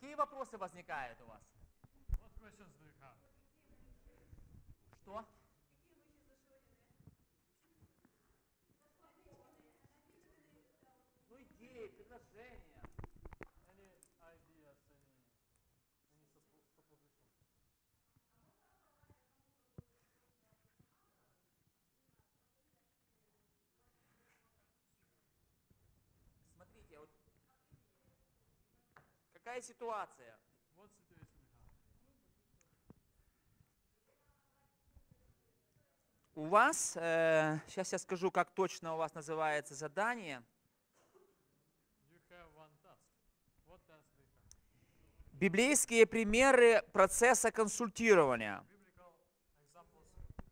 Какие вопросы возникают у вас? What questions do you Что? Какая ситуация? у вас, э, сейчас я скажу, как точно у вас называется задание. Библейские примеры процесса консультирования.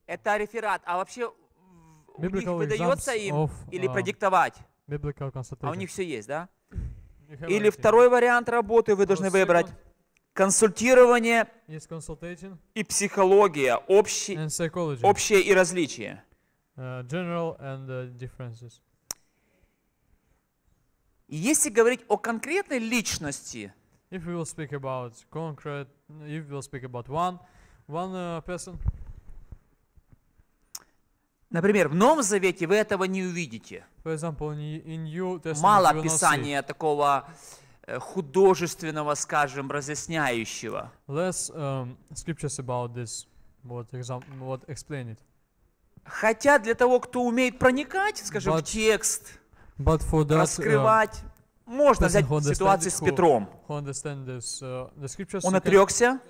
Это реферат. А вообще Biblical них выдается им of, uh, или а, продиктовать? А у них все есть, да? Или второй вариант работы вы должны выбрать. Консультирование и психология, общий, общее и различие. Uh, uh, если говорить о конкретной личности, one, one uh, person, Например, в Новом Завете вы этого не увидите. Мало описания такого э, художественного, скажем, разъясняющего. Less um, about this. What, example, what explain it. Хотя для того, кто умеет проникать, скажем, but, в текст, but for that, раскрывать, uh, можно взять ситуацию с Петром. Who, who this, uh, Он отрекся.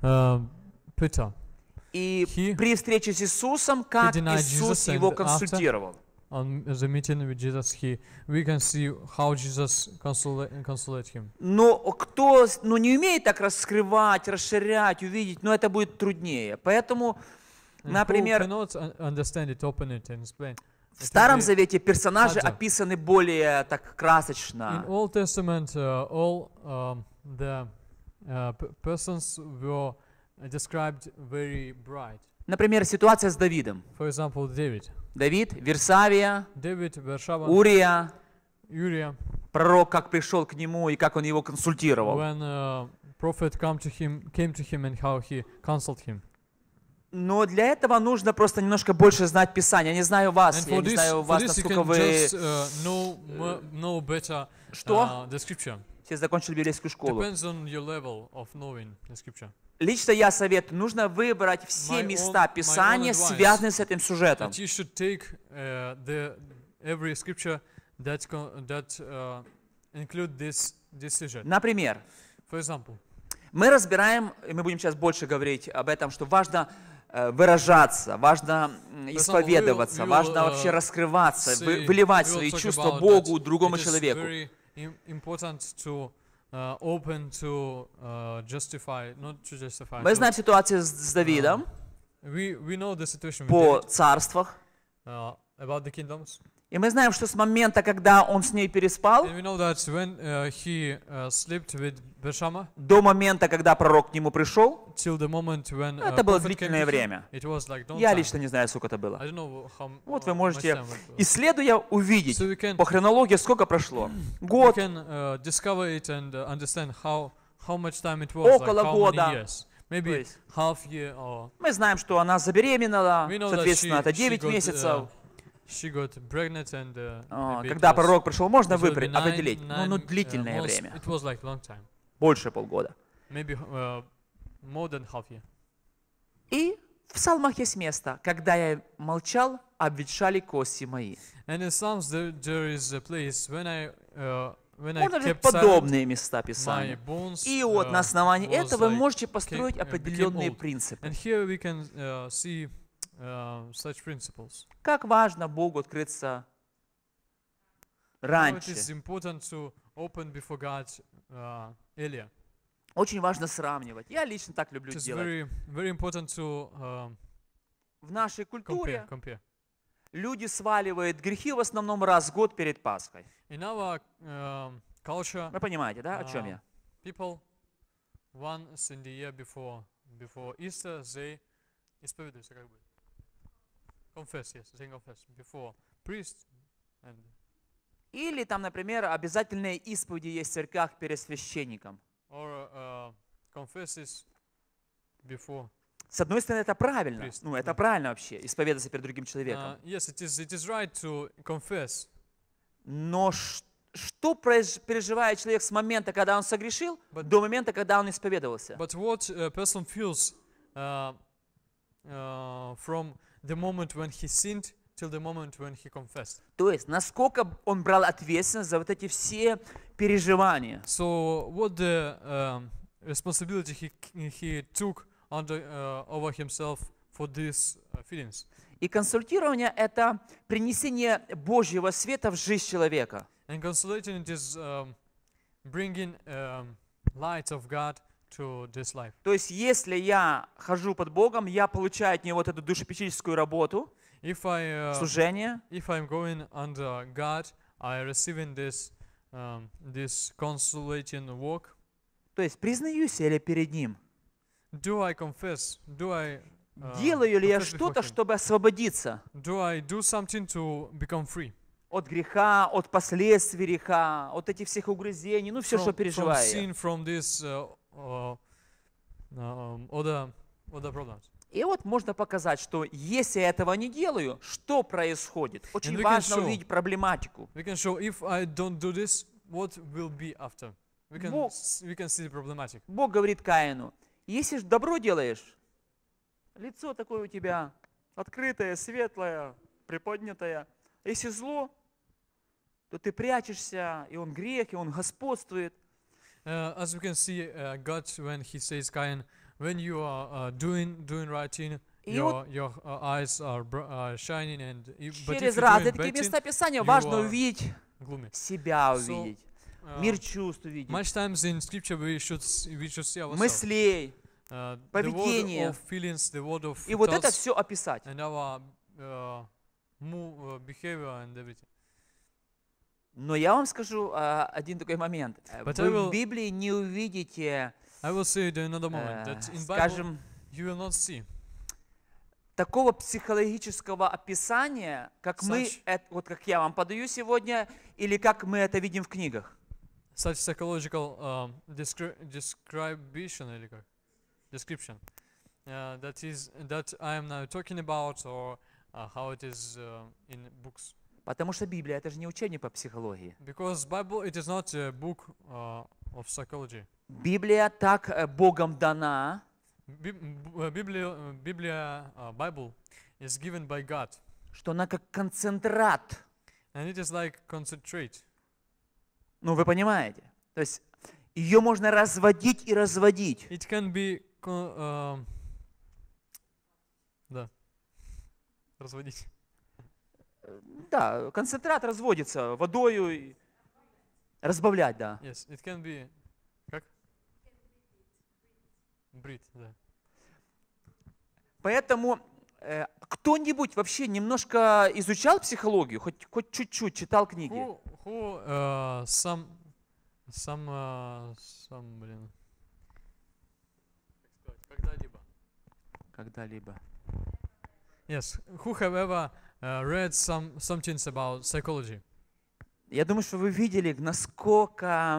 Can, uh, Peter. И he, при встрече с Иисусом, как Иисус его консультировал. On the meeting with Jesus, he, we can see how Jesus consolate, him. Но кто ну, не умеет так раскрывать, расширять, увидеть, но это будет труднее. Поэтому, And например, it, в Старом Завете персонажи описаны более так красочно. In Old Testament, uh, all um, the uh, persons were Uh, Например, ситуация с Давидом. Давид, Версавия, Урия, Юрия. Пророк как пришел к нему и как он его консультировал. When, uh, но для этого нужно просто немножко больше знать Писание. Я не знаю вас, я this, не знаю вас, насколько вы... Just, uh, know, know better, uh, Что? Все закончили библейскую школу. Лично я советую, нужно выбрать все my места own, Писания, связанные с этим сюжетом. Uh, uh, Например, мы разбираем, и мы будем сейчас больше говорить об этом, что важно э, выражаться, важно исповедоваться, важно вообще uh, раскрываться, выливать свои чувства Богу, другому человеку. Uh, open to uh, justify, not to justify. Мы знаем ситуацию с Давидом. Uh, we, we know the situation по царствах. about the kingdoms. И мы знаем, что с момента, когда он с ней переспал, when, uh, he, uh, Beshama, до момента, когда пророк к нему пришел, when, ну, uh, это было длительное время. Like Я лично не знаю, сколько это было. Know, how, вот вы можете, исследуя, увидеть so can, по хронологии, сколько прошло. Год, can, uh, uh, how, how was, около like года. Maybe half year or... Мы знаем, что она забеременела, соответственно, she, это 9 she got, uh, месяцев. Uh, She got pregnant and, uh, а, когда пророк пришел, можно выбрать, определить, ну, nine, ну, ну длительное uh, время. It was like long time. Больше полгода. Maybe, uh, more than half year. И в псалмах есть место, когда я молчал, обветшали кости мои. Uh, можно взять подобные места Писания. и вот на uh, основании этого вы можете построить определенные принципы. Uh, как важно Богу открыться раньше. Uh, Очень важно сравнивать. Я лично так люблю делать. Uh, в нашей культуре люди сваливают грехи в основном раз в год перед Пасхой. Um, Вы понимаете, да, о чем я? People once in the year before, before Easter, they исповедуются как бы. Confess, yes, saying confess before priest and... Или там, например, обязательные исповеди есть в церквях перед священником. Or, uh, before с одной стороны, это правильно. Priest. Ну, это правильно вообще, исповедаться перед другим человеком. Uh, yes, it is, it is right to Но что переживает человек с момента, когда он согрешил, but, до момента, когда он исповедовался? But what a uh, person feels uh, uh, from the moment when he sinned till the moment when he confessed. То есть, насколько он брал ответственность за вот эти все переживания. So what the um, responsibility he, he took under, uh, over himself for these feelings. И консультирование – это принесение Божьего света в жизнь человека. And consulting it is um, bringing um, light of God – to this life. То есть, если я хожу под Богом, я получаю от Него вот эту душепечительскую работу, if I, uh, служение. If I'm going under God, I receiving this, um, this consolating work. То есть, признаюсь ли я перед Ним? Do I confess? Do I uh, Делаю ли я что-то, чтобы освободиться? Do I do something to become free? от греха, от последствий греха, от этих всех угрызений, ну все, from, что переживаю. From sin, from this, uh, other, other problems. И вот можно показать, что если я этого не делаю, что происходит. Очень And важно show, увидеть проблематику. We can show if I don't do this, what will be after. We can, Бог, we can see the problematic. Бог говорит Каину, если же добро делаешь, лицо такое у тебя открытое, светлое, приподнятое. Если зло, то ты прячешься, и он грех, и он господствует. Uh, as we can see, uh, God, when he says, Cain, when you are uh, doing doing right thing, your, your uh, eyes are uh, shining and you, but через радость, такие места Писания важно увидеть себя, увидеть so, uh, мир чувств, увидеть times in scripture мыслей, uh, поведение. Of feelings, the word of И вот это все описать. And our, uh, uh behavior and everything. Но я вам скажу uh, один такой момент. But Вы will, в Библии не увидите, I will say it another moment, that in Bible, скажем, you will not see. такого психологического описания, как Such, мы, это, вот как я вам подаю сегодня, или как мы это видим в книгах. Such psychological um, descri description, или как? Description. Uh, that is, that I am now talking about, or uh, how it is uh, in books. Потому что Библия это же не учебник по психологии. Bible not a book uh, of Библия так э, Богом дана. Э, Библия, э, Библия, uh, is given by God. Что она как концентрат. And it is like concentrate. Ну, вы понимаете. То есть ее можно разводить и разводить. It can be, uh, да, разводить да, концентрат разводится водою, разбавлять, да. Yes, it can be, как? Брит, да. Поэтому э, кто-нибудь вообще немножко изучал психологию, хоть хоть чуть-чуть читал книги? Who, who uh, some, some, uh, some, блин, когда-либо. Когда-либо. Yes, who have ever Э, read some something about psychology. Я думаю, что вы видели, насколько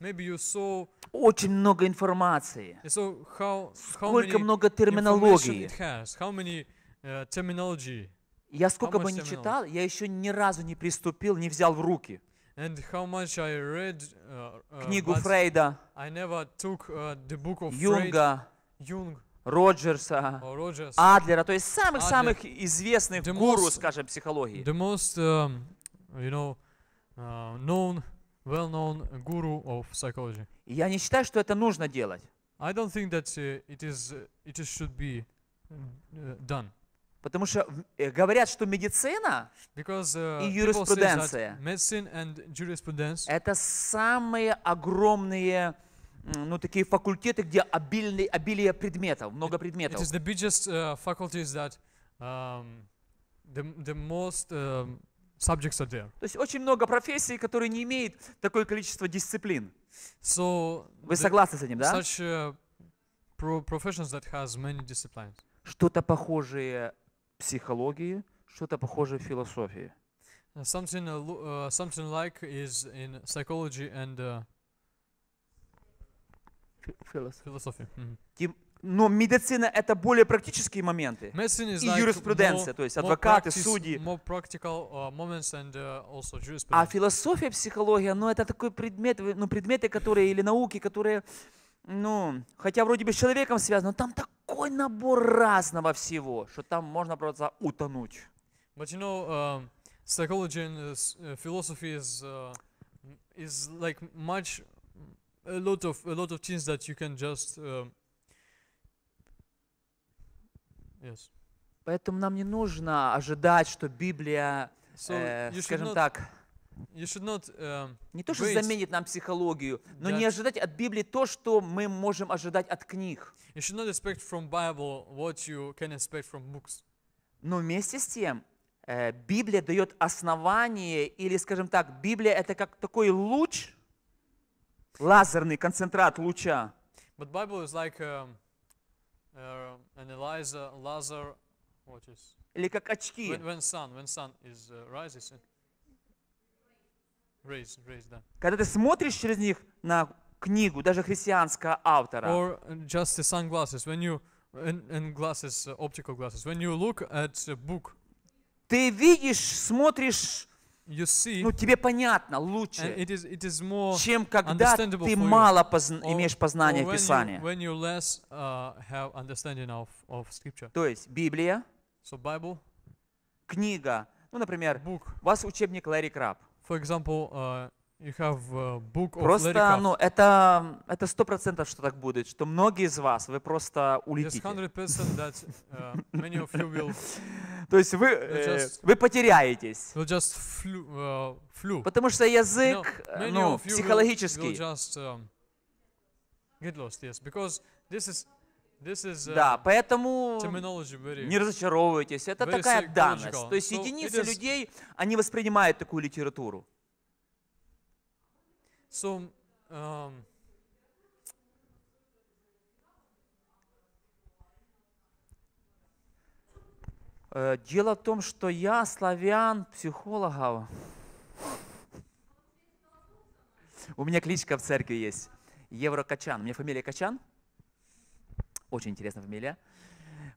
Maybe you saw очень много информации, so how, how сколько много терминологии. It has, how many, uh, terminology, я сколько бы ни читал, я еще ни разу не приступил, не взял в руки. And how much I read, uh, uh, книгу Фрейда, I uh, Юнга, Роджерса, Роджерс, Адлера, то есть самых-самых самых известных the гуру, скажем, психологии. The most, um, you know, uh, known, well-known guru of psychology. я не считаю, что это нужно делать. I don't think that э, it is, э, it is should be done. Потому что говорят, что медицина Because, uh, и юриспруденция – это самые огромные ну, такие факультеты, где обильный, обилие предметов, много предметов. It is the biggest uh, э, faculties that um, the, the most um, subjects are there. То есть очень много профессий, которые не имеют такое количество дисциплин. So Вы согласны с этим, да? Such uh, pro professions that has many disciplines. Что-то похожее психологии, что-то похожее философии. Something, uh, something like is in psychology and uh, Филос. Философия. Тем, но медицина – это более практические моменты. и like юриспруденция, more, то есть адвокаты, practice, судьи. А, more uh, and, uh, also а философия, психология, ну это такой предмет, ну предметы, которые, или науки, которые, ну, хотя вроде бы с человеком связаны, но там такой набор разного всего, что там можно просто утонуть. But you know, uh, psychology and uh, philosophy is, uh, is like much a lot of a lot of things that you can just um, yes. Поэтому нам не нужно ожидать, что Библия, so э, скажем not, так, not, um, не то, что заменит нам психологию, но не ожидать от Библии то, что мы можем ожидать от книг. Но вместе с тем, э, Библия дает основание, или, скажем так, Библия это как такой луч, лазерный концентрат луча. But Bible is like um, uh, an Eliza laser, what is? Или как очки. When, when sun, when sun is uh, rises, it rays, rays, да. Когда ты смотришь через них на книгу, даже христианского автора. Or just the sunglasses, when you and, and glasses, optical glasses, when you look at a book. Ты видишь, смотришь you see, ну, тебе понятно лучше, it is, it is чем когда ты мало позн or, имеешь познания в писании. when you less, uh, have of, of То есть Библия, so Bible, книга, ну, например, book. у вас учебник Ларри Краб. For example, uh, Э, просто, ну, это, это сто процентов, что так будет, что многие из вас, вы просто улетите. Э, То есть вы, э, вы потеряетесь. Потому что язык, ну, психологический. да, поэтому не разочаровывайтесь. Это такая данность. То есть единицы людей, они воспринимают такую литературу. So, um, э, Дело в том, что я славян, психологов. У меня кличка в церкви есть. Еврокачан. У меня фамилия Качан. Очень интересная фамилия.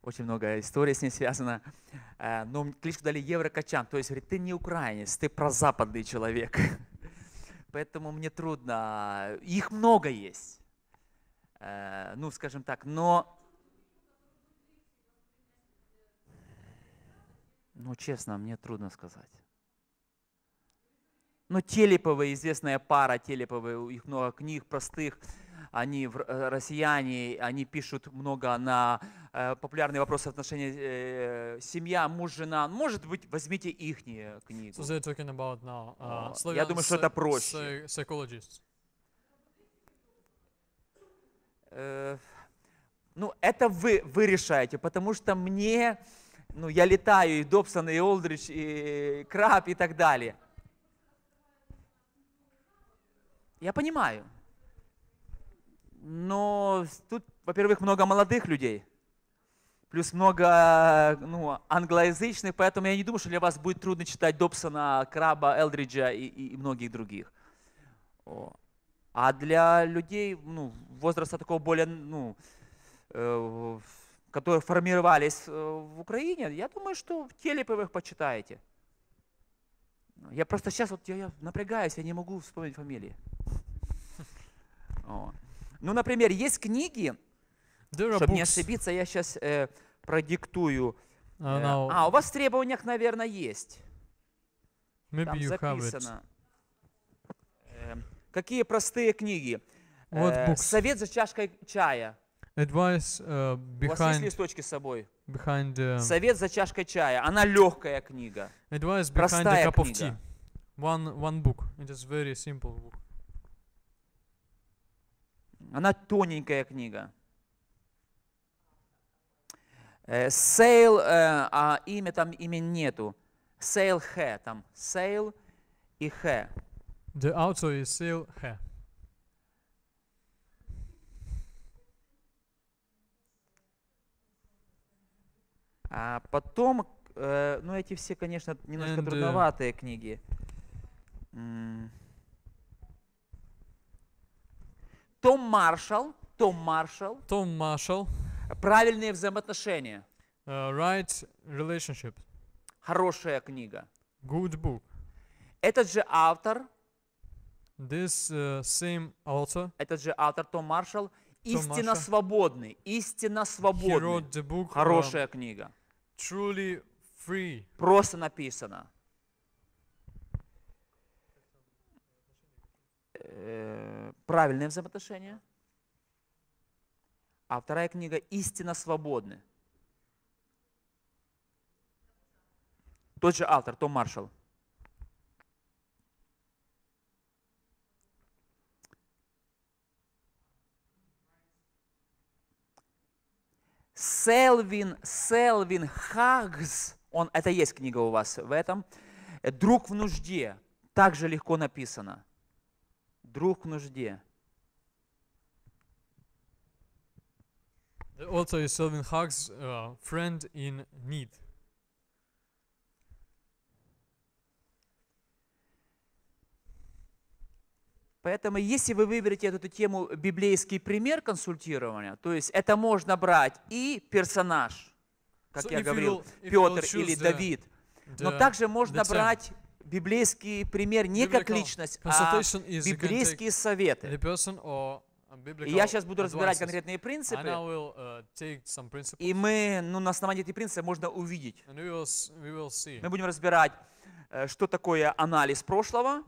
Очень много историй с ней связано. Э, но кличку дали Еврокачан. То есть, говорит, ты не украинец, ты прозападный человек поэтому мне трудно. Их много есть, э, ну, скажем так, но... Ну, честно, мне трудно сказать. Ну, телеповы, известная пара телеповы, их много книг простых, они, э, россияне, они пишут много на э, популярные вопросы отношения, э, семья, муж, жена. Может быть, возьмите их книги. So about now, а, uh, Я думаю, что это проще. Uh, ну, это вы, вы решаете, потому что мне, ну, я летаю и Добсон, и Олдрич, и Краб, и так далее. Я понимаю. Но тут, во-первых, много молодых людей, плюс много ну, англоязычных, поэтому я не думаю, что для вас будет трудно читать Добсона, Краба, Элдриджа и, и, и многих других. А для людей ну, возраста такого более, ну, э, которые формировались э, в Украине, я думаю, что Телепы вы их почитаете. Я просто сейчас вот я, я напрягаюсь, я не могу вспомнить фамилии. О. Ну, например, есть книги, чтобы не ошибиться, я сейчас э, продиктую. Э, а, у вас в требованиях, наверное, есть. Maybe Там записано. Э, какие простые книги? Э, совет за чашкой чая. Advice, uh, э, behind, У вас есть листочки с собой? Behind the... Э, совет за чашкой чая. Она легкая книга. Advice behind Простая the cup книга. of tea. One, one book. It is very simple book. Она тоненькая книга. Сейл, э, э, а имя там имен нету. Сейл Хэ, там Сейл и Хэ. The author is Сейл Хэ. А потом, э, ну эти все, конечно, немножко And, трудноватые uh, книги. Том Маршалл. Том Маршалл. Том Маршалл. Правильные взаимоотношения. Uh, right relationship. Хорошая книга. Good book. Этот же автор. This uh, same author. Этот же автор Том Маршалл. Истинно свободный. Истинно свободный. He wrote the book, Хорошая uh, книга. Truly free. Просто написано. э, правильные взаимоотношения, а вторая книга «Истинно свободны». Тот же автор, Том Маршалл. Селвин, Селвин Хагс, он, это есть книга у вас в этом, «Друг в нужде», также легко написано друг в нужде. Also is Sylvan Hugg's uh, friend in need. Поэтому, если вы выберете эту тему библейский пример консультирования, то есть это можно брать и персонаж, как so я говорил, Петр или Давид, the, но также можно брать библейский пример не как личность, а библейские советы. А, и я сейчас буду разбирать конкретные принципы, will, uh, и мы, ну, на основании этих принципов можно увидеть. We will, we will мы будем разбирать, э, что такое анализ прошлого,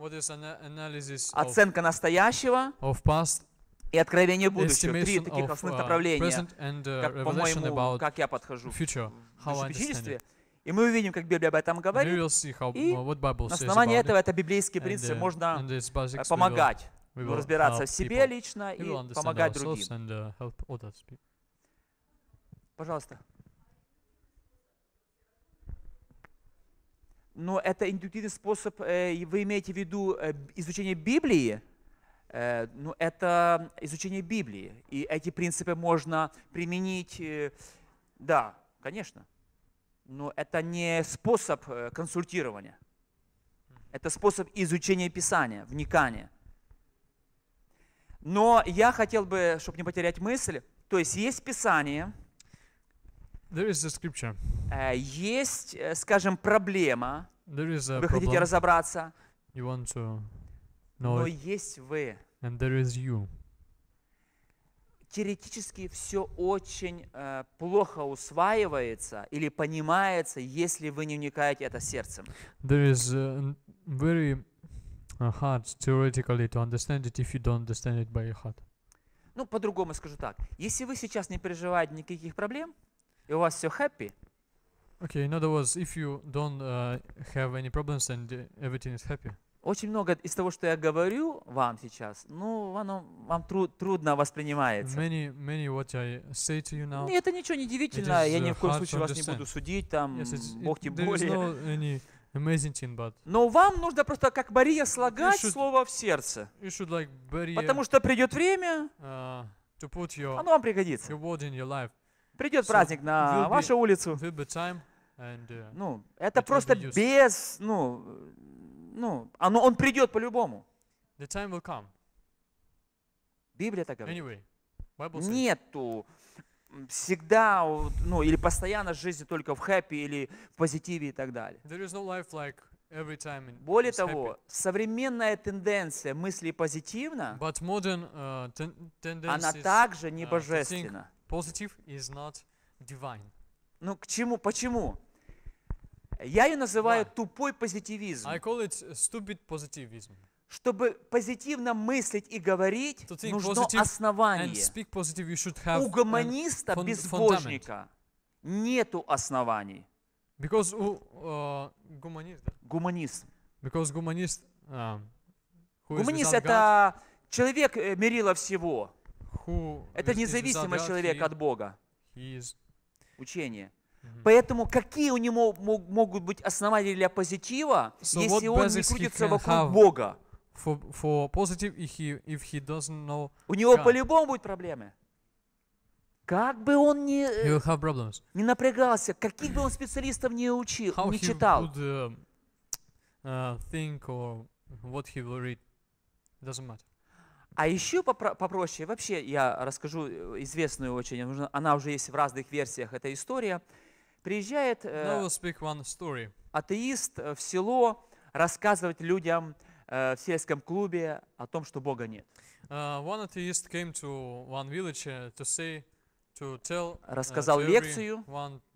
оценка настоящего, of past, и откровение будущего. Три таких основных а, направления, and, uh, как, по-моему, как я подхожу в душепечительстве. И мы увидим, как Библия об этом говорит. How, и uh, на основании этого это библейский принцип, and, uh, можно uh, помогать, we will, we will разбираться в себе people. лично и помогать другим. And, uh, Пожалуйста. Но это интуитивный способ, э, вы имеете в виду э, изучение Библии, э, ну, это изучение Библии. И эти принципы можно применить, э, да, конечно но это не способ э, консультирования. Это способ изучения Писания, вникания. Но я хотел бы, чтобы не потерять мысль, то есть есть Писание, There is the э, есть, э, скажем, проблема, There is a вы problem. хотите разобраться, you want to know но it. есть вы. And there is you теоретически все очень э, плохо усваивается или понимается, если вы не вникаете это сердцем. There is uh, very hard theoretically to understand it if you don't understand it by your heart. Ну, по-другому скажу так. Если вы сейчас не переживаете никаких проблем, и у вас все happy, Okay, in other words, if you don't uh, have any problems and everything is happy очень много из того, что я говорю вам сейчас, ну, оно вам тру трудно воспринимается. Many, many now, Нет, это ничего не удивительно, я ни uh, в коем случае вас не буду судить, там, yes, Бог amazing thing, but Но вам нужно просто как Мария слагать should, слово в сердце. should, like, bury, потому что придет время, uh, to put your, оно вам пригодится. Your word in your life. Придет so праздник на be, вашу улицу. And, uh, ну, это просто без, ну, ну, оно, он придет по-любому. Библия так говорит. Anyway, Нету всегда, ну, или постоянно жизни только в хэппи или в позитиве и так далее. no like Более того, happy. современная тенденция мысли позитивно, modern, uh, она также э, не божественна. Uh, positive Ну, к чему, почему? Я ее называю Why? тупой позитивизм. I call it stupid positivism. Чтобы позитивно мыслить и говорить, нужно основание. positive, у гуманиста, безбожника, нету оснований. Because uh, гуманист, Гуманист. Because гуманист... Uh, гуманист — это God, человек э, мерила всего. это независимость человека от Бога. He is... Учение. Поэтому какие у него могут быть основания для позитива, so если он не крутится вокруг Бога? For, for positive if he, if he doesn't know у него по-любому будут проблемы. Как бы он ни, э, не напрягался, каких бы он специалистов не учил, не читал. Would, uh, uh, or what he will read. А еще попро попроще, вообще я расскажу известную очень, она уже есть в разных версиях, эта история – Приезжает э, атеист э, в село рассказывать людям э, в сельском клубе о том, что Бога нет. Uh, one atheist came to one village э, to say, to tell, uh, рассказал лекцию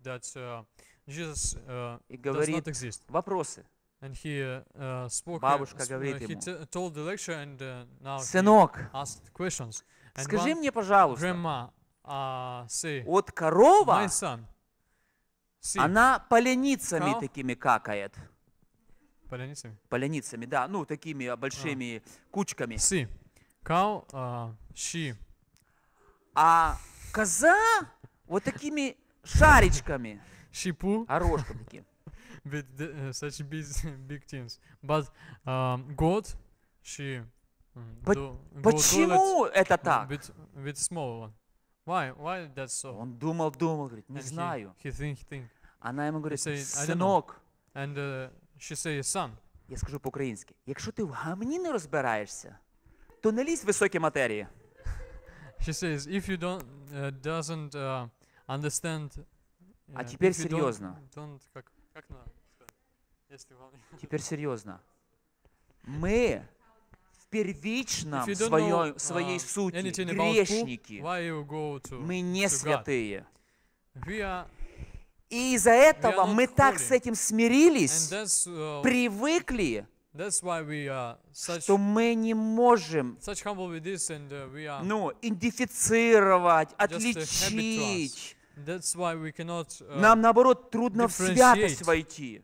that, uh, Jesus, uh, и говорит вопросы. And he, uh, spoke, Бабушка uh, говорит ему, he told the lecture and, uh, now сынок, he asked questions. And скажи one, мне, пожалуйста, grandma, uh, say, от корова my son, она поляницами такими какает. Поляницами? Поляницами, да. Ну, такими а. большими кучками. Си. Cow, uh, а, а коза вот такими шаричками. Щипу. Орошком таким. With э, such big, big things. But um, God, she... По do, почему go toilet, это так? With, with small one. Why? Why that's so? Он думал, думал, говорит, не And знаю. He, he think, he think. Она ему говорит, said, "I don't know." синок, And uh, she says, son, я скажу по-українськи, якщо ти в гамні не розбираєшся, то не лізь в високі матерії. she says, if you don't, uh, doesn't uh, understand... Uh, а uh, теперь if you don't- серьезно. Don't, как, как надо сказать? Если вам... Теперь серьезно. Мы первично в а, своей, своей сути грешники. Мы не святые. И из-за этого мы так с этим смирились, uh, привыкли, что мы не можем uh, ну, идентифицировать, отличить. Uh, Нам, наоборот, трудно в святость войти.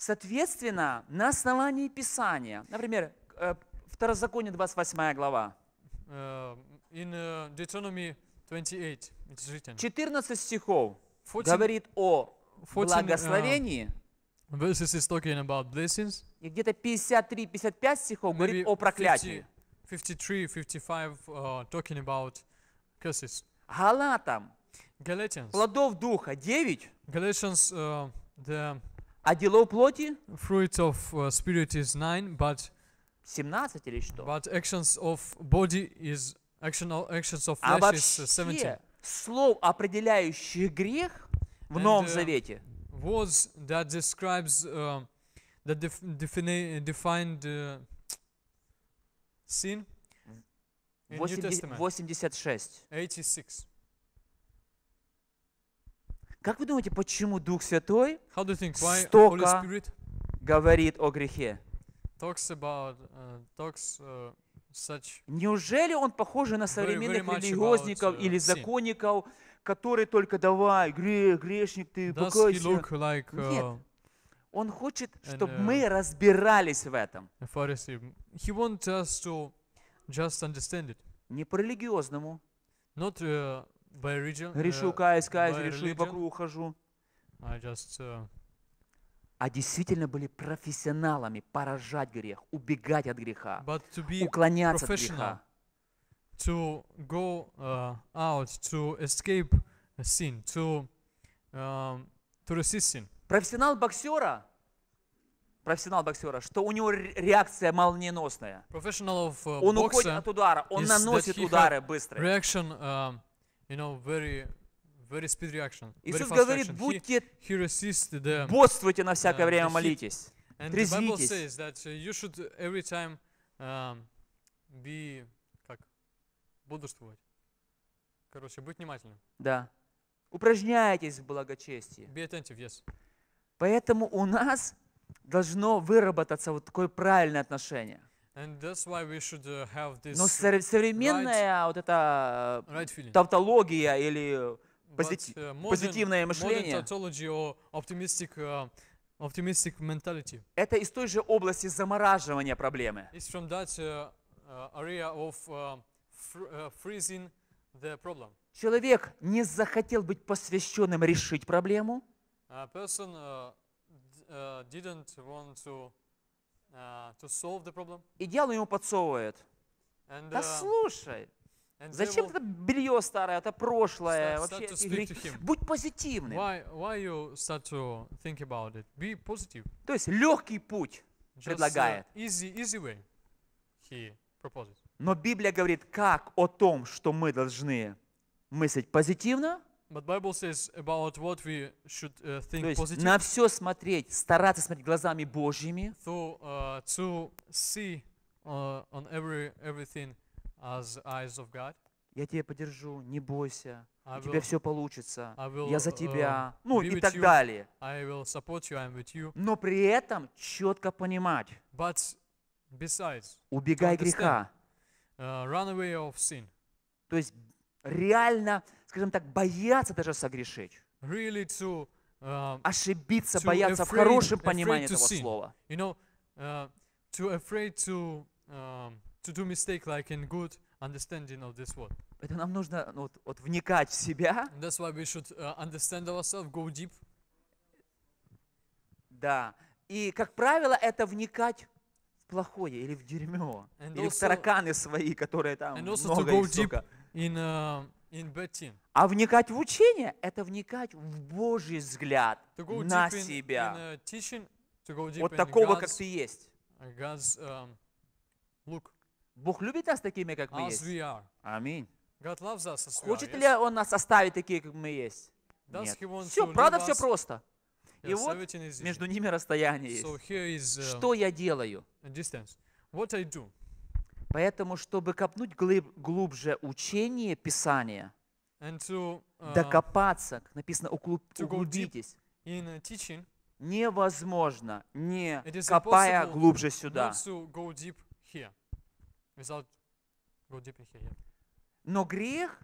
Соответственно, на основании Писания, например, э, Второзаконие 28 глава. 14 э, э, стихов говорит о благословении. verses is talking about blessings. И где-то 53-55 стихов Maybe говорит о проклятии. 53-55 uh, Галатам. Galatians. Плодов Духа 9. Galatians, uh, the А плоти? Fruits of uh, spirit is nine, but 17 или что? But actions of body is action actions of flesh а is uh, 17. слов, определяющих грех в And, Новом uh, Завете. Words that describes uh, that def define, defined uh, sin in 80, New Testament. 86. 86. Как вы думаете, почему Дух Святой столько говорит о грехе? Talks about, uh, talks, uh, such Неужели он похож на современных very, very религиозников about, uh, или законников, которые только давай, грех, грешник, ты покойся? Like, uh, Нет. Он хочет, чтобы uh, мы разбирались в этом. He wants us to just understand it. Не по-религиозному. Not, uh, Э, решу каясь, каясь, решу и вокруг ухожу. Э, а действительно были профессионалами поражать грех, убегать от греха, уклоняться от греха. To go uh, out, to escape sin, to, uh, to resist sin. Профессионал боксера, профессионал боксера, что у него реакция молниеносная. Professional of, uh, он уходит от удара, он наносит удары быстро. Reaction, uh, you know, very, very speed reaction. Иисус говорит, будьте, he, he the, бодствуйте на всякое uh, время, молитесь, and трезвитесь. says that uh, you should um, Короче, будь внимательным. Да. Упражняйтесь в благочестии. Be attentive, yes. Поэтому у нас должно выработаться вот такое правильное отношение. Uh, Но современная вот эта э, тавтология или э, позитивное мышление э, это из той же области замораживания проблемы. Человек не захотел быть посвященным решить проблему. person didn't want to а, to solve the problem. И дьявол ему подсовывает. And, uh, да слушай, And Зачем это белье старое, это прошлое, start, вообще start грехи? Будь позитивным. Why, why you start to think about it? Be positive. То есть легкий путь Just предлагает. Uh, easy, easy way he proposes. Но Библия говорит как о том, что мы должны мыслить позитивно, But Bible says about what we should uh, think То есть positive. на все смотреть, стараться смотреть глазами Божьими. So, uh, to see uh, on every, everything as eyes of God. Я тебя поддержу, не бойся. I у will, тебя все получится. Will, я за тебя. Uh, ну и так you. далее. I will support you, I'm with you. Но при этом четко понимать. But besides, убегай греха. Uh, run away of sin. То есть реально скажем так, бояться даже согрешить. Really to, uh, ошибиться, to бояться afraid, в хорошем понимании этого sin. слова. You know, uh, to afraid to, um, to do mistake like in good understanding of this word. Это нам нужно ну, вот, вот вникать в себя. That's why we should uh, understand ourselves, go deep. Да. И, как правило, это вникать в плохое или в дерьмо. And или also, в тараканы свои, которые там and also много to go и deep in, uh, а вникать в учение – это вникать в Божий взгляд на in, себя. In, uh, teaching, вот такого, God's, как ты есть. God's, um, Бог любит нас такими, как мы есть. Аминь. Хочет ли Он нас оставить такими, как мы есть? Нет. Все, правда, все просто. И вот между ними расстояние есть. So is, uh, Что um, я делаю? What I do? Поэтому, чтобы копнуть глыб, глубже учение Писания, to, uh, докопаться, как написано, углуб, углубитесь, uh, teaching, невозможно, не копая глубже сюда. Но грех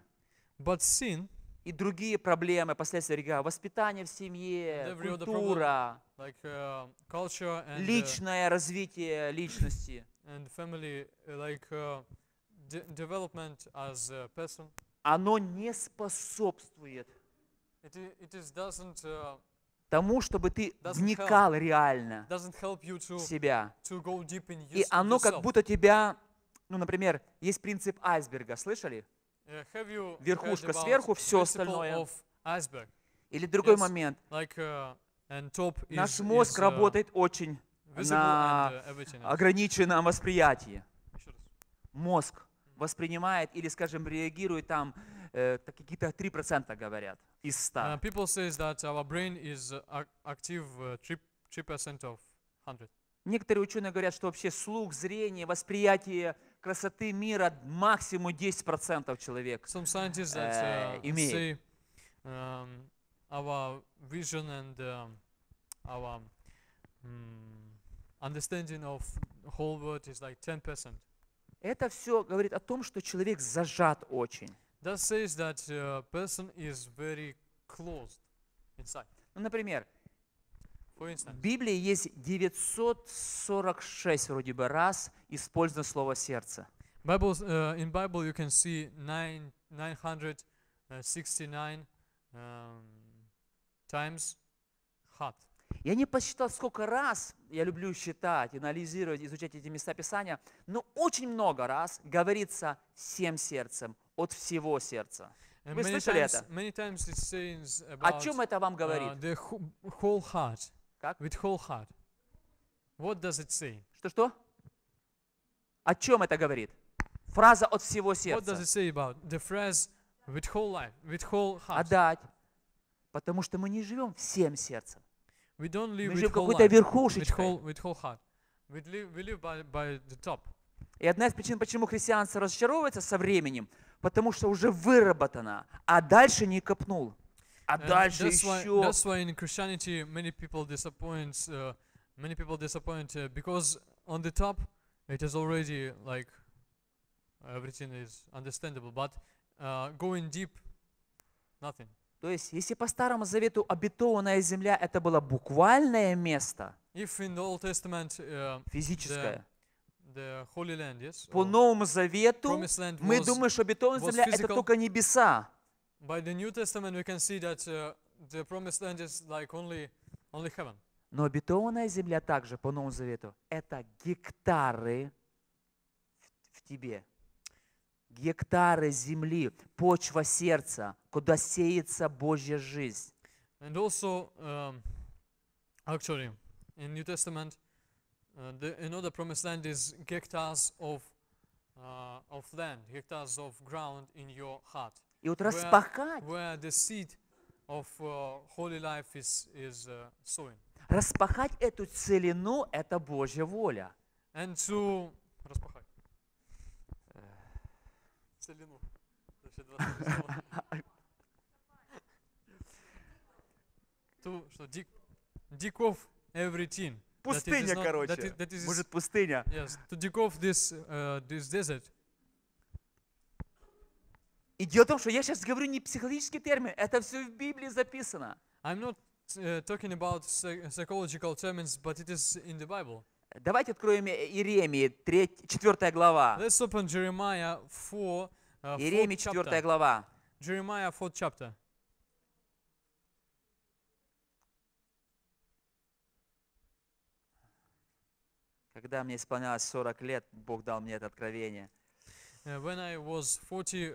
But sin, и другие проблемы, последствия греха, воспитание в семье, культура, like, uh, and, uh, личное развитие личности – and family, uh, like uh, development as a person. Оно не способствует it, it is uh, тому, чтобы ты вникал help, реально в себя. И оно как будто тебя, ну, например, есть принцип айсберга, слышали? Uh, Верхушка сверху, все остальное. Или другой yes. момент. Like, uh, Наш мозг uh, работает очень на uh, ограниченном восприятии. Мозг воспринимает или, скажем, реагирует там э, какие-то 3% говорят из 100. Uh, people says that our brain is uh, active 3%, uh, of 100. Некоторые ученые говорят, что вообще слух, зрение, восприятие красоты мира максимум 10% человек Some scientists that, э, uh, имеет. Say, um, our vision and um, our um, understanding of whole word is like 10%. Это все говорит о том, что человек зажат очень. That says that a person is very closed inside. Ну, например, For instance, в Библии есть 946 вроде бы раз использовано слово сердце. Bible, uh, in Bible you can see 9, 969 um, times heart. Я не посчитал, сколько раз, я люблю считать, анализировать, изучать эти места Писания, но очень много раз говорится всем сердцем, от всего сердца. Вы слышали это? О чем это вам uh, говорит? Как? With whole heart. What does it say? Что-что? О чем это говорит? Фраза от всего сердца. What does it say about the phrase with whole life, with whole heart? Отдать. Потому что мы не живем всем сердцем. We don't live мы живем какой-то верхушечкой. With whole, with whole heart. We live, we live by, by the top. И одна из причин, почему христианство разочаровывается со временем, потому что уже выработано, а дальше не копнул. А And дальше that's why, еще... That's why in Christianity many people disappoint, uh, many people disappoint uh, because on the top it is already like everything is understandable, but uh, going deep, nothing. То есть, если по Старому Завету обетованная земля – это было буквальное место, uh, физическое, по Новому Завету мы думаем, что обетованная земля – это только небеса. Uh, Но обетованная земля также по Новому Завету – это гектары в тебе гектары земли, почва сердца, куда сеется Божья жизнь. And also, um, actually, in New Testament, uh, the, another promised land is hectares of, uh, of land, hectares of ground in your heart. И вот распахать. Where, where the seed of uh, holy life is, is uh, sown. Распахать эту целину – это Божья воля. And to целину. Ту, что, дик, диков everything. Пустыня, not, короче. That is, that is, Может, пустыня. Yes, to dig off this, uh, this desert. И дело в том, что я сейчас говорю не психологический термин, это все в Библии записано. I'm not uh, talking about psychological terms, but it is in the Bible. Давайте откроем Иеремии, 3, 4 глава. Let's open Jeremiah 4, uh, Иеремии, 4 глава. Jeremiah 4 chapter. Когда мне исполнялось 40 лет, Бог дал мне это откровение. Uh, when I was 40,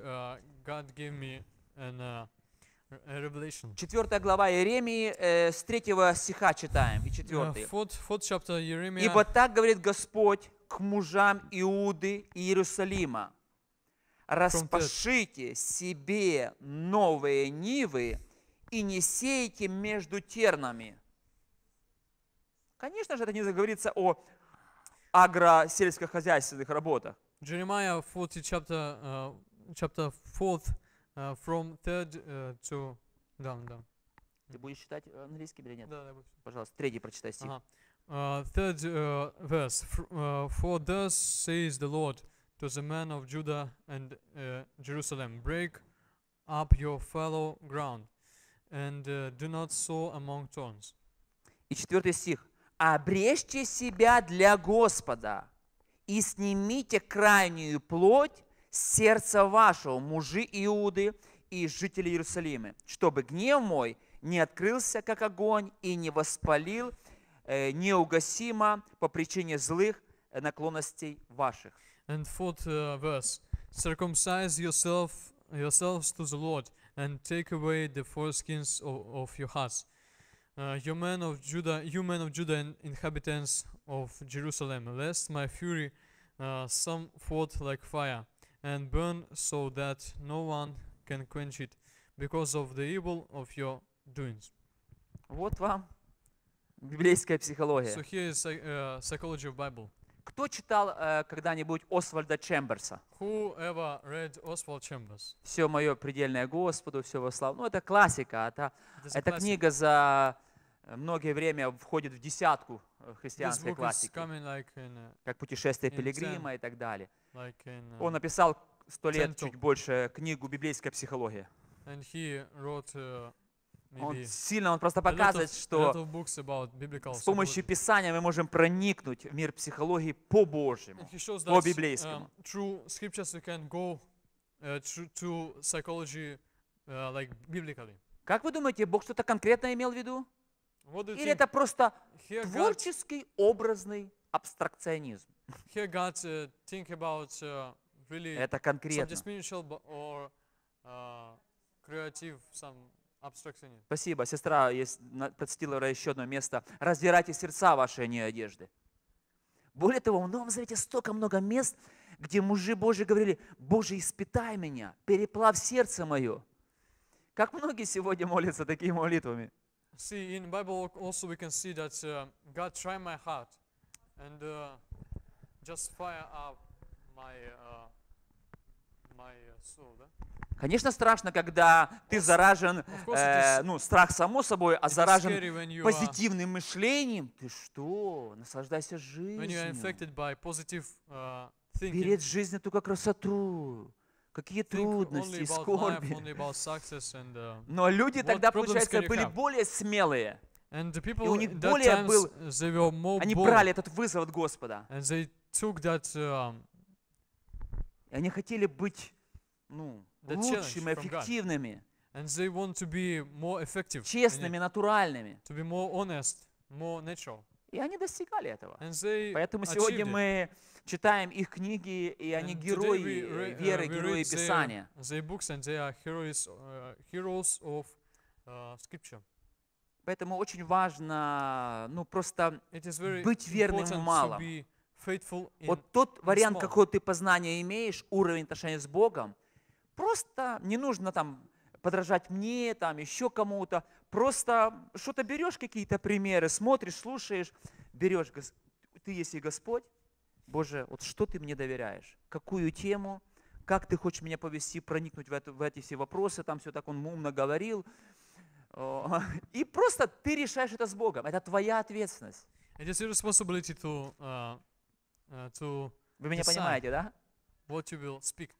uh, God gave me an uh, Четвертая глава Иеремии, э, с третьего стиха читаем, и четвертый. «Ибо так говорит Господь к мужам Иуды и Иерусалима, распашите себе новые нивы и не сейте между тернами». Конечно же, это не заговорится о агро-сельскохозяйственных работах. Jeremiah 40, chapter, uh, chapter 4, Uh, from third uh, to down, да. Ты будешь читать английский или нет? Да, да, буду. Пожалуйста, третий прочитай стих. Ага. Uh, third uh, verse. F uh, For thus says the Lord to the men of Judah and uh, Jerusalem, break up your fallow ground and uh, do not sow among thorns. И четвертый стих. «Обрежьте себя для Господа и снимите крайнюю плоть сердца вашего, мужи Иуды и жители Иерусалима, чтобы гнев мой не открылся, как огонь, и не воспалил э, неугасимо по причине злых наклонностей ваших. And fourth uh, verse, circumcise yourself, yourselves to the Lord, and take away the foreskins of, of your hearts. Uh, you men of Judah, you men of Judah and inhabitants of Jerusalem, lest my fury uh, some forth like fire, and burn so that no one can quench it because of the evil of your doings. Вот вам библейская психология. So here is uh, psychology of Bible. Кто читал uh, когда-нибудь Освальда Чемберса? Who ever read Oswald Chambers? Все мое предельное Господу, все во славу. Ну, это классика. Это, эта книга за э, многие время входит в десятку Э, христианской классики, like in, как «Путешествие пилигрима» и так далее. Like in, uh, Он написал сто лет чуть больше книгу «Библейская психология». Wrote, uh, он сильно, он просто показывает, of, что с помощью Писания мы можем проникнуть в мир психологии по-божьему, по-библейскому. Um, uh, uh, как вы думаете, Бог что-то конкретно имел в виду? What Или это просто Here творческий, God... образный абстракционизм? Here God, uh, think about, uh, really это конкретно. Or, uh, creative, Спасибо. Сестра есть, процитировала еще одно место. «Раздирайте сердца ваши, а не одежды». Более того, в Новом Завете столько много мест, где мужи Божьи говорили, «Боже, испытай меня, переплав сердце мое». Как многие сегодня молятся такими молитвами. See, in Bible also we can see that uh, God tried my heart and uh, just fire up my, uh, my uh, soul, да? Eh? Конечно, страшно, когда ты заражен, э, ну, страх само собой, а заражен позитивным мышлением. Ты что? Наслаждайся жизнью. Uh, Перед жизнью только красоту какие трудности, скорби. Uh, Но люди тогда, получается, были более смелые. И у них более был... Они брали этот вызов от Господа. Uh, И они хотели быть ну, лучшими, эффективными. And they want to be more effective, честными, натуральными. To be more honest, more natural. И они достигали этого. Поэтому сегодня мы читаем их книги, и они герои э, э, we, веры, герои Писания. Э, Поэтому очень важно, ну, просто быть верным мало. Вот тот вариант, какого ты познания имеешь, уровень отношений с Богом, просто не нужно там подражать мне, там еще кому-то. Просто что-то берешь какие-то примеры, смотришь, слушаешь, берешь, ты есть и Господь, Боже, вот что ты мне доверяешь? Какую тему? Как ты хочешь меня повести, проникнуть в, это, в эти все вопросы? Там все так он умно говорил. И просто ты решаешь это с Богом. Это твоя ответственность. It is your responsibility to, uh, uh, to Вы меня понимаете, да? What you will speak.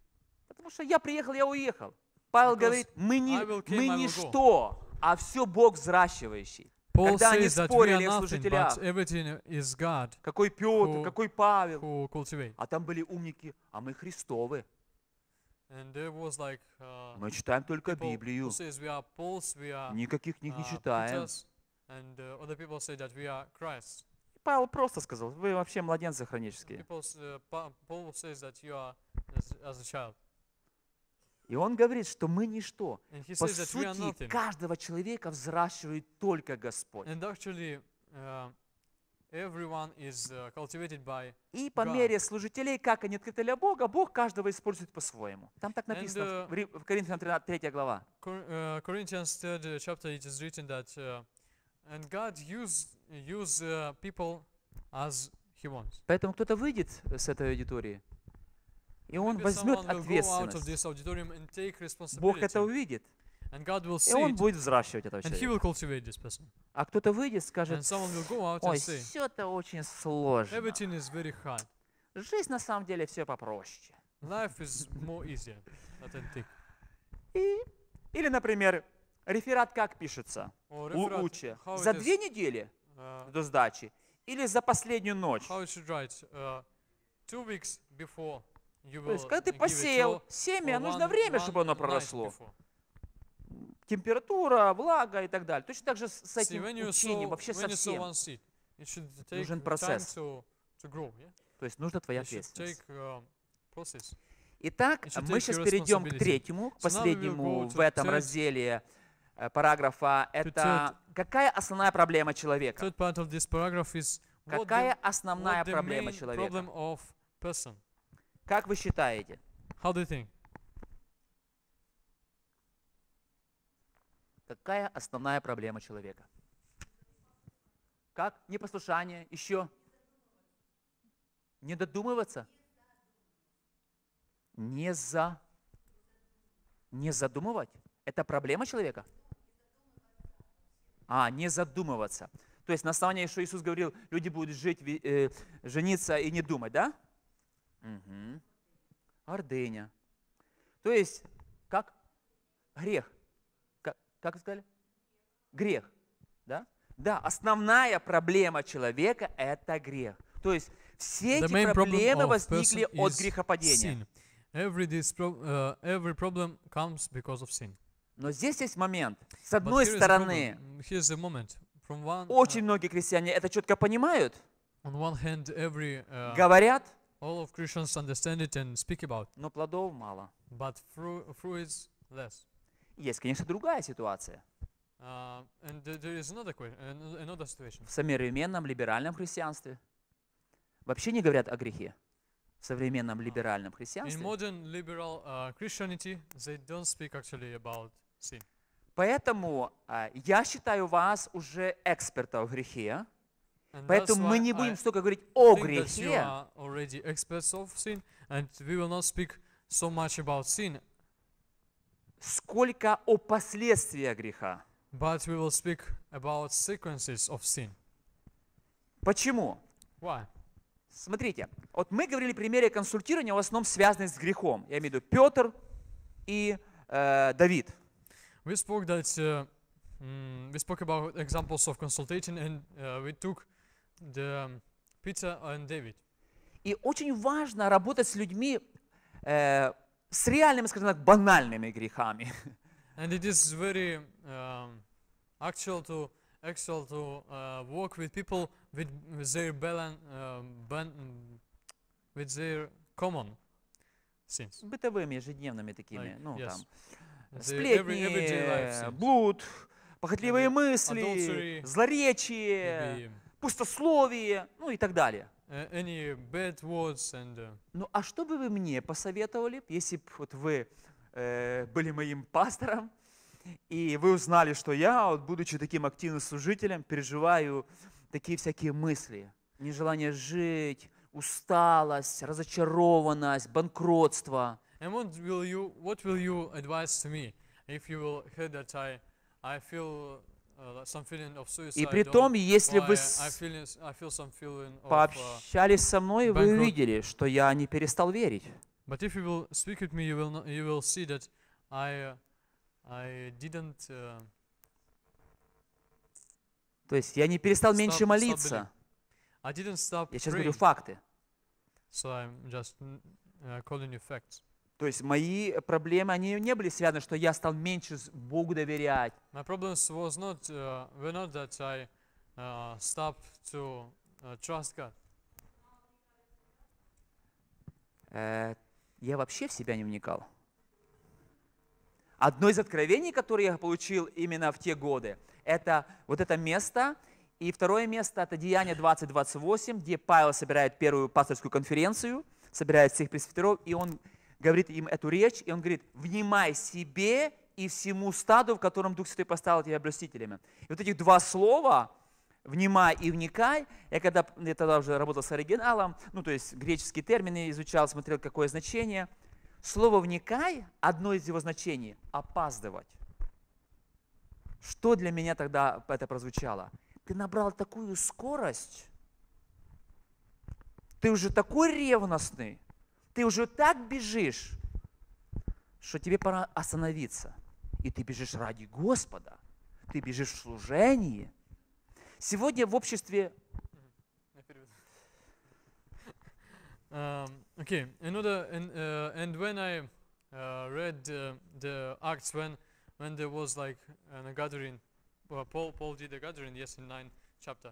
Потому что я приехал, я уехал. Павел Because говорит, мы, не, came, мы ничто, а все Бог взращивающий. Paul когда они спорили о служителях, God, какой Петр, who, какой Павел, who а там были умники, а мы Христовы. Like, uh, мы читаем только Библию, Pauls, are, никаких них не uh, читаем. And, uh, Павел просто сказал, вы вообще младенцы хронические. uh, и он говорит, что мы ничто. По сути, каждого человека взращивает только Господь. Uh, everyone is uh, cultivated by и по God. мере служителей, как они открыты для Бога, Бог каждого использует по-своему. Там так написано And, uh, в Коринфянам 13, 3 глава. Э, э, uh, Поэтому кто-то выйдет с этой аудитории, и он возьмет ответственность. Бог это увидит. И он будет взращивать этого человека. А кто-то выйдет и скажет, ой, все это очень сложно. Жизнь на самом деле все попроще. Life is more easier, И, или, например, реферат как пишется oh, у Учи? За две недели uh, до сдачи или за последнюю ночь? How it write, uh, two weeks before то есть, когда ты посеял семя, нужно время, чтобы оно проросло. Температура, влага и так далее. Точно так же с этим учением, вообще со всем. Нужен процесс. То есть нужна твоя ответственность. Um, Итак, мы сейчас перейдем к третьему, последнему в этом разделе э, параграфа. Это какая основная проблема человека? Какая основная проблема человека? Как вы считаете? How do you think? Какая основная проблема человека? Как? Непослушание. Еще? Не додумываться? Не за... Не задумывать? Это проблема человека? А, не задумываться. То есть на основании, что Иисус говорил, люди будут жить, э, жениться и не думать, да? Угу. Ордыня. То есть, как? Грех. Как, как вы сказали? Грех. Да? Да, основная проблема человека – это грех. То есть все The эти проблемы возникли от грехопадения. Every, this pro uh, every problem comes because of sin. Но здесь есть момент. С одной стороны, one, uh, очень э, многие крестьяне это четко понимают, on one hand, every, uh, говорят, All of Christians understand it and speak about. Но плодов мало. But fruits less. Есть, конечно, другая ситуация. Uh, and there is another question, another situation. В современном либеральном христианстве вообще не говорят о грехе. В современном а. либеральном христианстве. In modern liberal uh, Christianity, they don't speak actually about sin. Поэтому uh, я считаю вас уже экспертом в грехе. Поэтому мы не будем столько говорить о грехе, сколько о последствиях греха. But we will speak about sequences of sin. Почему? Why? Смотрите, вот мы говорили примере консультирования, в основном связанные с грехом. Я имею в виду Петр и э, Давид. We spoke that, uh, we spoke about examples of consultation and uh, we took The Peter and David. И очень важно работать с людьми э, с реальными, скажем так, банальными грехами. And it is very um, actual to actual to uh, work with people with, with their balan, uh, ban, with their common sins. Бытовыми, ежедневными такими, like, ну yes. там сплетни, every, блуд, похотливые мысли, злоречие, пустословие, ну и так далее. any bad words and, uh... Ну а что бы вы мне посоветовали, если бы вот вы э, были моим пастором, и вы узнали, что я, вот, будучи таким активным служителем, переживаю такие всякие мысли, нежелание жить, усталость, разочарованность, банкротство. And what will you, what will you advise to me if you will hear that I, I feel Э, И при том, если вы пообщались со мной, э, вы увидели, что я не перестал верить. Э, То есть я не перестал меньше молиться. Я сейчас говорю факты. So I'm just calling you facts. То есть мои проблемы, они не были связаны, что я стал меньше Богу доверять. My problems was not, uh, were not that I uh, stopped to uh, trust God. Э, я вообще в себя не вникал. Одно из откровений, которое я получил именно в те годы, это вот это место, и второе место – это Деяние 20.28, где Павел собирает первую пасторскую конференцию, собирает всех пресвитеров, и он говорит им эту речь, и он говорит, внимай себе и всему стаду, в котором Дух Святой поставил тебя блюстителями. И вот этих два слова, внимай и вникай, я когда я тогда уже работал с оригиналом, ну то есть греческие термины изучал, смотрел, какое значение. Слово «вникай» одно из его значений – опаздывать. Что для меня тогда это прозвучало? Ты набрал такую скорость, ты уже такой ревностный, ты уже так бежишь, что тебе пора остановиться. И ты бежишь ради Господа. Ты бежишь в служении. Сегодня в обществе... Um, okay, another, and, uh, and when I uh, read uh, the Acts, when, when there was like an, a gathering, well, Paul, Paul did a gathering, yes, in 9 chapter,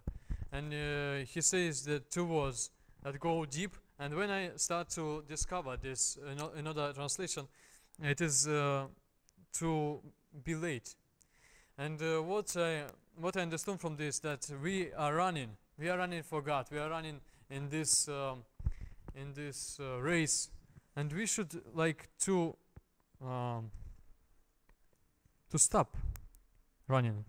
and uh, he says that two words that go deep And when I start to discover this another translation, it is uh, to be late. And uh, what, I, what I understood from this that we are running, we are running for God, we are running in this, um, in this uh, race, and we should like to, um, to stop running.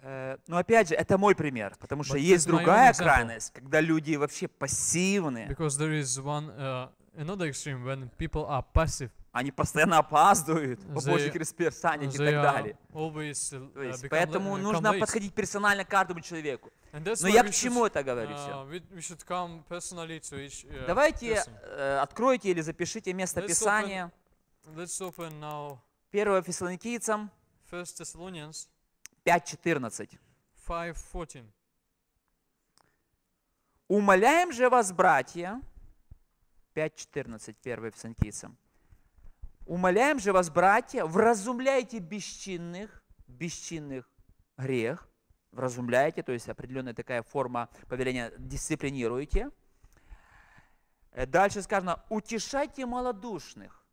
Э, Но ну, опять же, это мой пример, потому что But есть другая крайность, когда люди вообще пассивны. Because there is one, uh, another extreme when people are passive. Они постоянно опаздывают, попозже Криспер, Саня и так далее. Always, uh, То есть, поэтому like, uh, нужно late. подходить персонально к каждому человеку. Но я к чему это говорю uh, все? Each, uh, Давайте person. Э, откройте или запишите место let's Писания. Open, let's open now. 1 Фессалоникийцам. 1 Thessalonians. 5.14. 5.14. Умоляем же вас, братья, 5.14, 1 Псантийцам. Умоляем же вас, братья, вразумляйте бесчинных, бесчинных грех, вразумляйте, то есть определенная такая форма повеления, дисциплинируйте. Э, дальше сказано, утешайте малодушных.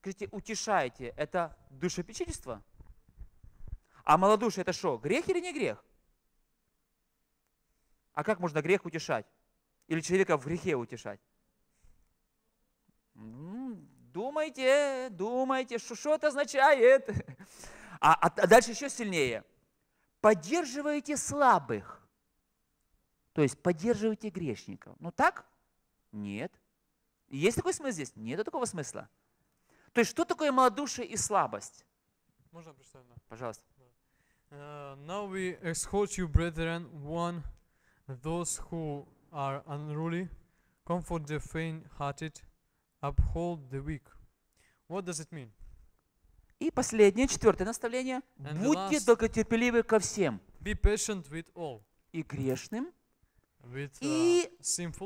Скажите, утешайте, это душепечительство? А малодушие это что, грех или не грех? А как можно грех утешать? Или человека в грехе утешать? Думайте, думайте, что это означает. А, а, а дальше еще сильнее. Поддерживайте слабых. То есть поддерживайте грешников. Ну так? Нет. Есть такой смысл здесь? Нет такого смысла. То есть что такое малодушие и слабость? Можно представить? Пожалуйста. Uh, now we exhort you, brethren, one, those who are unruly, comfort the faint-hearted, uphold the weak. What does it mean? И последнее, четвертое наставление. And Будьте last, долготерпеливы ко всем. Be patient with all. И грешным, with, uh, и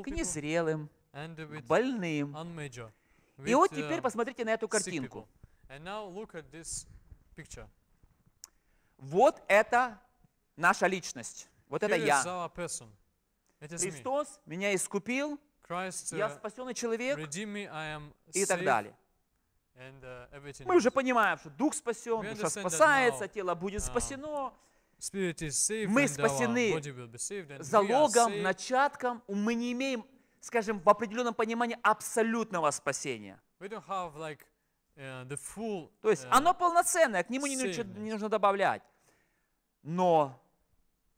к незрелым, and with к больным. Unmajor, with, и вот теперь посмотрите на эту картинку. And now look at this picture. Вот это наша личность. Вот это я. Христос меня искупил, я э, спасенный человек и так далее. Э, Мы уже понимаем, что Дух спасен, душа спасается, тело будет спасено. Мы спасены залогом, начатком. Мы не имеем, скажем, в определенном понимании абсолютного спасения. Э, То есть э, оно полноценное, к нему ничего не нужно добавлять. Но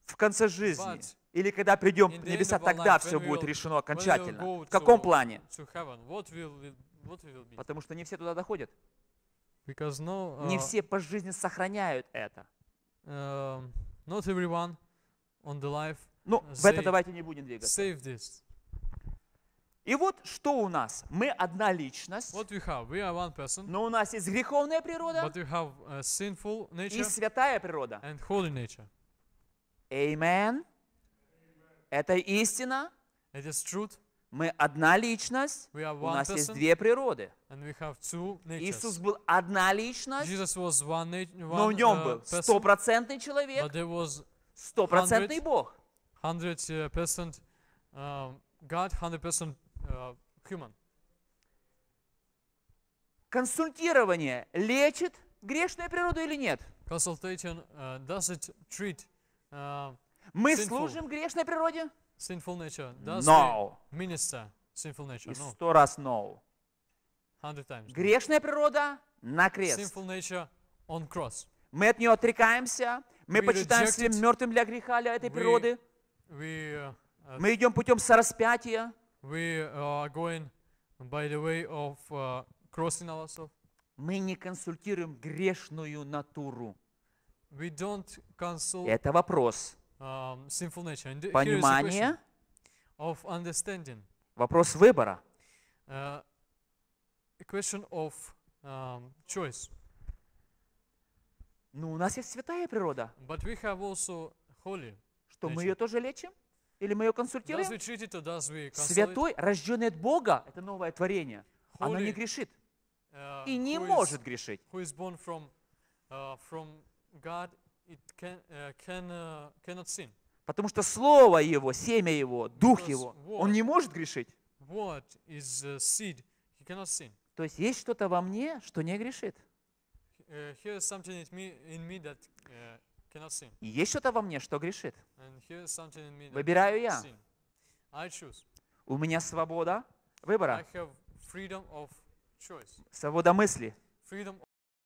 в конце жизни, или когда придем в небеса, тогда все будет решено окончательно. В каком плане? Потому что не все туда доходят. Не uh, все по жизни сохраняют это. Um, ну, uh, в это давайте не будем двигаться. И вот что у нас? Мы одна личность. What we have? We are one person. Но у нас есть греховная природа. But we have a э, sinful nature. И святая природа. And holy nature. Amen. Это истина. It is truth. Мы одна личность, у нас person, есть две природы. Иисус был одна личность, one, one, но в нем э, был стопроцентный человек, стопроцентный Бог. 100% э, God, 100% Э, human. Консультирование лечит грешную природу или нет? Consultation, uh, does it treat, uh, Мы sinful, служим грешной природе? Sinful nature. Does no. Minister sinful nature. И no. сто раз no. Hundred times. Грешная природа на крест. Sinful nature on cross. Мы от нее отрекаемся. Мы we почитаем себя мертвым для греха, для этой we, природы. We, uh, мы идем путем сораспятия. We are going by the way of uh, crossing ourselves. Мы не консультируем грешную натуру. We don't consult, Это вопрос. Um, sinful nature. And Понимание. Of understanding. Вопрос выбора. Uh, a question of um, choice. Ну, у нас есть святая природа. But we have also holy что nature. мы ее тоже лечим? Или мы ее консультируем? Святой, рожденный от Бога, это новое творение. Оно не грешит. Э, И не может грешить. Э, э, Потому что Слово Его, семя Его, Дух Его, Он не может грешить. То есть есть что-то во мне, что не грешит. И есть что-то во мне, что грешит. Выбираю я. У меня свобода выбора. Свобода мысли.